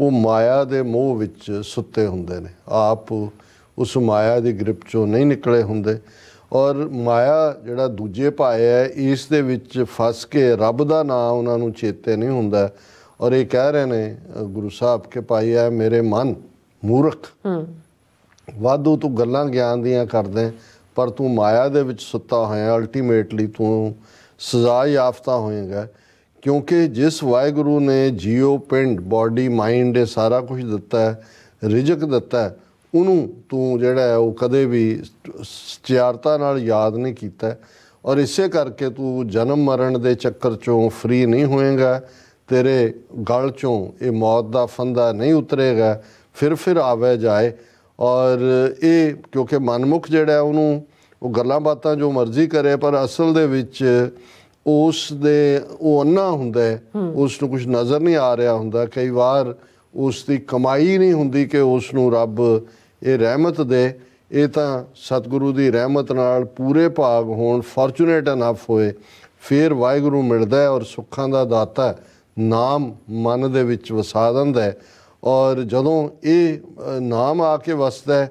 S2: ਉਹ ਮਾਇਆ ਦੇ ਮੋਹ ਵਿੱਚ ਸੁੱਤੇ ਹੁੰਦੇ ਨੇ ਆਪ ਉਸ ਮਾਇਆ ਦੀ ਗ੍ਰਿਪ ਚੋਂ ਨਹੀਂ ਨਿਕਲੇ ਹੁੰਦੇ ਔਰ ਮਾਇਆ ਜਿਹੜਾ ਦੂਜੇ ਪਾਏ ਹੈ ਇਸ ਦੇ ਵਿੱਚ ਫਸ ਕੇ ਰੱਬ ਦਾ ਨਾਮ ਉਹਨਾਂ ਨੂੰ ਚੇਤੇ ਨਹੀਂ ਹੁੰਦਾ ਔਰ ਇਹ ਕਹਿ ਰਹੇ ਨੇ ਗੁਰੂ ਸਾਹਿਬ ਕੇ ਪਾਈ ਹੈ ਮੇਰੇ ਮਨ ਮੂਰਖ ਵਾਧੂ ਤੂੰ ਗੱਲਾਂ ਗਿਆਨ ਦੀਆਂ ਕਰਦੇ ਪਰ ਤੂੰ ਮਾਇਆ ਦੇ ਵਿੱਚ ਸੁੱਤਾ ਹੋਇਆ ਅਲਟੀਮੇਟਲੀ ਤੂੰ ਸਜ਼ਾ ਯਾਫਤਾ ਹੋਏਗਾ ਕਿਉਂਕਿ ਜਿਸ ਵਾਹਿਗੁਰੂ ਨੇ ਜੀਓ ਪਿੰਡ ਬਾਡੀ ਮਾਈਂਡ ਇਹ ਸਾਰਾ ਕੁਝ ਦਿੱਤਾ ਹੈ ਰਿਜਕ ਦਿੱਤਾ ਹੈ ਉਹਨੂੰ ਤੂੰ ਜਿਹੜਾ ਹੈ ਉਹ ਕਦੇ ਵੀ ਸਚਿਆਰਤਾ ਨਾਲ ਯਾਦ ਨਹੀਂ ਕੀਤਾ ਔਰ ਇਸੇ ਕਰਕੇ ਤੂੰ ਜਨਮ ਮਰਨ ਦੇ ਚੱਕਰ ਚੋਂ ਫ੍ਰੀ ਨਹੀਂ ਹੋਏਗਾ ਤੇਰੇ ਗਲ ਚੋਂ ਇਹ ਮੌਤ ਦਾ ਫੰਦਾ ਨਹੀਂ ਉਤਰੇਗਾ ਫਿਰ ਫਿਰ ਆਵੇ ਜਾਏ ਔਰ ਇਹ ਕਿਉਂਕਿ ਮਨਮੁਖ ਜਿਹੜਾ ਉਹਨੂੰ ਉਹ ਗੱਲਾਂ ਬਾਤਾਂ ਜੋ ਮਰਜ਼ੀ ਕਰੇ ਪਰ ਅਸਲ ਦੇ ਵਿੱਚ ਉਸ ਦੇ ਉਹ ਅੰਨਾ ਹੁੰਦਾ ਹੈ ਉਸ ਨੂੰ ਕੁਝ ਨਜ਼ਰ ਨਹੀਂ ਆ ਰਿਹਾ ਹੁੰਦਾ ਕਈ ਵਾਰ ਉਸ ਦੀ ਕਮਾਈ ਨਹੀਂ ਹੁੰਦੀ ਕਿ ਉਸ ਨੂੰ ਰੱਬ ਇਹ ਰਹਿਮਤ ਦੇ ਇਹ ਤਾਂ ਸਤਿਗੁਰੂ ਦੀ ਰਹਿਮਤ ਨਾਲ ਪੂਰੇ ਭਾਗ ਹੋਣ ਫੋਰਚੂਨੇਟ ਅਨਫ ਹੋਏ ਫਿਰ ਵਾਹਿਗੁਰੂ ਮਿਲਦਾ ਹੈ ਔਰ ਸੁੱਖਾਂ ਦਾ ਦਾਤਾ ਨਾਮ ਮਨ ਦੇ ਵਿੱਚ ਵਸਾ ਦਿੰਦਾ ਹੈ ਔਰ ਜਦੋਂ ਇਹ ਨਾਮ ਆ ਕੇ ਵਸਦਾ ਹੈ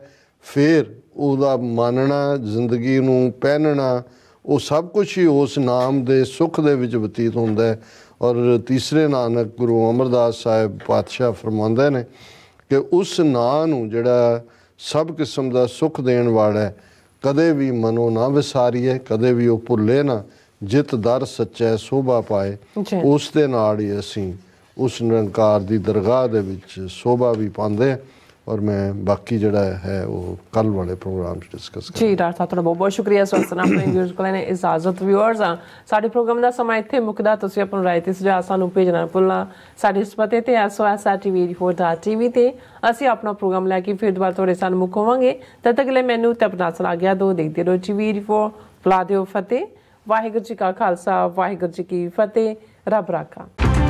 S2: ਫਿਰ ਉਹਦਾ ਮੰਨਣਾ ਜ਼ਿੰਦਗੀ ਨੂੰ ਪਹਿਨਣਾ ਉਹ ਸਭ ਕੁਝ ਹੀ ਉਸ ਨਾਮ ਦੇ ਸੁੱਖ ਦੇ ਵਿੱਚ ਬਤੀਤ ਹੁੰਦਾ ਹੈ ਔਰ ਤੀਸਰੇ ਨਾਨਕ ਗੁਰੂ ਅਮਰਦਾਸ ਸਾਹਿਬ ਪਾਤਸ਼ਾਹ ਫਰਮਾਉਂਦੇ ਨੇ ਕਿ ਉਸ ਨਾਮ ਨੂੰ ਜਿਹੜਾ ਸਭ ਕਿਸਮ ਦਾ ਸੁੱਖ ਦੇਣ ਵਾਲਾ ਹੈ ਕਦੇ ਵੀ ਮਨੋਂ ਨਾ ਵਿਸਾਰੀਏ ਕਦੇ ਵੀ ਉਹ ਭੁੱਲੇ ਨਾ ਜਿਤ ਦਰ ਸੱਚੈ ਸੋਭਾ ਪਾਏ ਉਸ ਦੇ ਨਾਲ ਹੀ ਅਸੀਂ ਉਸ ਨਿਰੰਕਾਰ ਦੀ ਦਰਗਾਹ ਦੇ ਵਿੱਚ ਸੋਭਾ ਵੀ ਪਾਉਂਦੇ ਔਰ ਮੈਂ ਬਾਕੀ ਜਿਹੜਾ ਹੈ ਉਹ ਕੱਲ ਵਾਲੇ ਪ੍ਰੋਗਰਾਮ 'ਚ ਡਿਸਕਸ ਕਰਾਂਗਾ
S1: ਜੀ ਡਾਕਟਰ ਸਾਹਿਬ ਤੁਹਾਡਾ ਬਹੁਤ ਬਹੁਤ ਸ਼ੁਕਰੀਆ ਸਵਸਤਨਾ ਆਪਣੇ ਵੀਅਰਸ ਕੋਲ ਨੇ ਇਜਾਜ਼ਤ ਵੀਅਰਸ ਆ ਸਾਡੇ ਪ੍ਰੋਗਰਾਮ ਦਾ ਸਮਾਂ ਇੱਥੇ ਮੁਕਦਾ ਤੁਸੀਂ ਆਪਣਾ ਤੇ ਸੁਝਾਅ ਸਾਨੂੰ ਭੇਜਣਾ ਭੁੱਲਣਾ ਸਾਡੇ ਇਸ ਪਤੇ ਤੇ sos@tv4.tv ਤੇ ਅਸੀਂ ਆਪਣਾ ਪ੍ਰੋਗਰਾਮ ਲੈ ਕੇ ਫਿਰ ਦੁਬਾਰਾ ਤੁਹਾਡੇ ਸਾਹਮਣੇ ਮੁਕਵਾਂਗੇ ਤਦ ਤੱਕ ਲਈ ਮੈਨੂੰ ਤੇ ਆਪਣਾ ਆ ਗਿਆ ਦੋ ਦੇਖਦੇ ਰਹੋ tv4 ਬੁਲਾ ਦਿਓ ਫਤਿਹ ਵਾਹਿਗੁਰੂ ਜੀ ਕਾ ਖਾਲਸਾ ਵਾਹਿਗੁਰੂ ਜੀ ਕੀ ਫਤਿਹ ਰੱਬ ਰਾਖਾ